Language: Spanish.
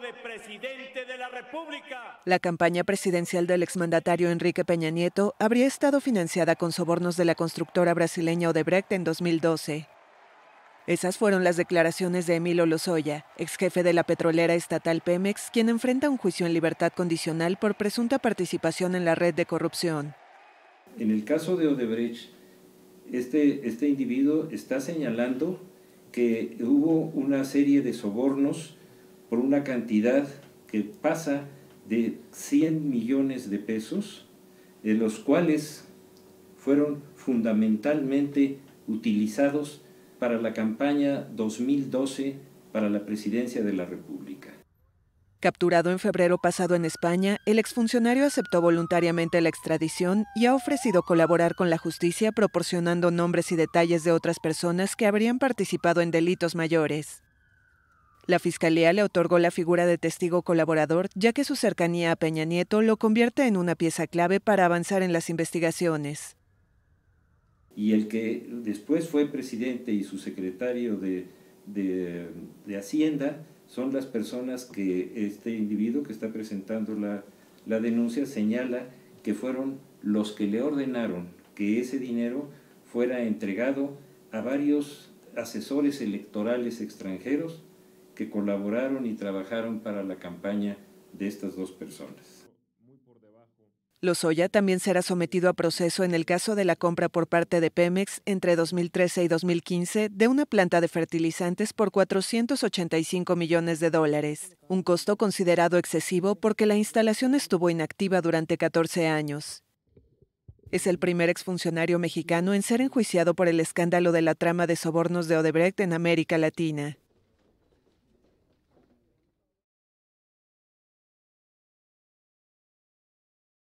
de presidente de la República. La campaña presidencial del exmandatario Enrique Peña Nieto habría estado financiada con sobornos de la constructora brasileña Odebrecht en 2012. Esas fueron las declaraciones de Emilio Lozoya, ex jefe de la petrolera estatal Pemex, quien enfrenta un juicio en libertad condicional por presunta participación en la red de corrupción. En el caso de Odebrecht, este, este individuo está señalando que hubo una serie de sobornos por una cantidad que pasa de 100 millones de pesos, de los cuales fueron fundamentalmente utilizados para la campaña 2012 para la presidencia de la República. Capturado en febrero pasado en España, el exfuncionario aceptó voluntariamente la extradición y ha ofrecido colaborar con la justicia proporcionando nombres y detalles de otras personas que habrían participado en delitos mayores. La Fiscalía le otorgó la figura de testigo colaborador, ya que su cercanía a Peña Nieto lo convierte en una pieza clave para avanzar en las investigaciones. Y el que después fue presidente y su secretario de, Hacienda son las personas que este individuo que está presentando la denuncia señala que fueron los que le ordenaron que ese dinero fuera entregado a varios asesores electorales extranjeros que colaboraron y trabajaron para la campaña de estas dos personas. Lozoya también será sometido a proceso en el caso de la compra por parte de Pemex entre 2013 y 2015 de una planta de fertilizantes por 485 millones de dólares, un costo considerado excesivo porque la instalación estuvo inactiva durante 14 años. Es el primer exfuncionario mexicano en ser enjuiciado por el escándalo de la trama de sobornos de Odebrecht en América Latina.